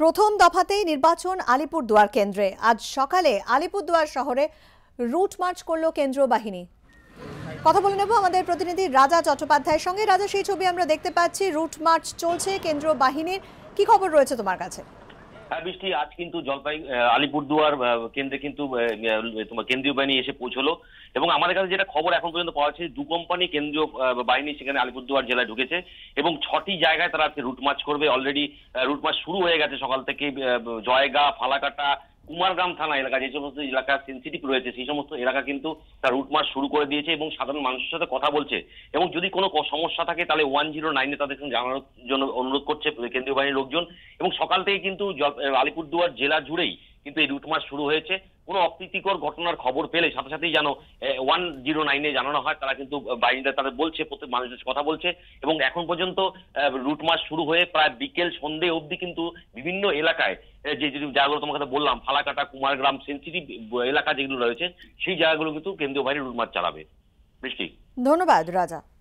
প্রথম দফাতেই নির্বাচন আলিপুরদুয়ার কেন্দ্রে আজ সকালে আলিপুরদুয়ার শহরে রুট মার্চ করলো কেন্দ্রীয় বাহিনী কথা বলে নেব আমাদের প্রতিনিধি রাজা চট্টোপাধ্যায়ের সঙ্গে রাজা সেই ছবি আমরা দেখতে পাচ্ছি রুট মার্চ চলছে কেন্দ্রীয় বাহিনীর কি খবর রয়েছে তোমার কাছে হ্যাঁ বৃষ্টি আজ কিন্তু জলপাই আলিপুরদুয়ার কেন্দ্রে কিন্তু তোমার কেন্দ্রীয় বাহিনী এসে পৌঁছলো এবং আমাদের কাছে যেটা খবর এখন পর্যন্ত পাওয়া যাচ্ছে দু কোম্পানি কেন্দ্রীয় বাহিনী সেখানে আলিপুরদুয়ার জেলায় ঢুকেছে এবং ছটি জায়গায় তারা আজকে রুট মার্চ করবে অলরেডি রুট মার্চ শুরু হয়ে গেছে সকাল থেকে জয়গা ফালাকাটা কুমারগ্রাম থানা এলাকা যে সমস্ত এলাকা সেন্সিটিভ রয়েছে সেই সমস্ত এলাকা কিন্তু তার রুট শুরু করে দিয়েছে এবং সাধারণ মানুষের সাথে কথা বলছে এবং যদি কোনো সমস্যা থাকে তাহলে ওয়ান জিরো নাইনে তাদের সঙ্গে জানানোর জন্য অনুরোধ করছে কেন্দ্রীয় বাহিনীর লোকজন এবং সকাল থেকে কিন্তু আলিপুরদুয়ার জেলা জুড়েই কিন্তু এই রুট শুরু হয়েছে কোনো অপ্রীতিকর ঘটনার খবর পেলে সাথে সাথেই যেন ওয়ান জিরো নাইনে জানানো হয় তারা কিন্তু বাহিনীরা তাদের বলছে প্রত্যেক মানুষের কথা বলছে এবং এখন পর্যন্ত রুট শুরু হয়ে প্রায় বিকেল সন্ধে অবধি কিন্তু বিভিন্ন এলাকায় যে জায়গাগুলো তোমাকে বললাম ফালাকাটা কুমারগ্রাম সেন্সিটিভ এলাকা যেগুলো রয়েছে সেই জায়গাগুলো কিন্তু কেন্দ্রীয় বাহিনী রুটমার্চ চালাবে বৃষ্টি ধন্যবাদ রাজা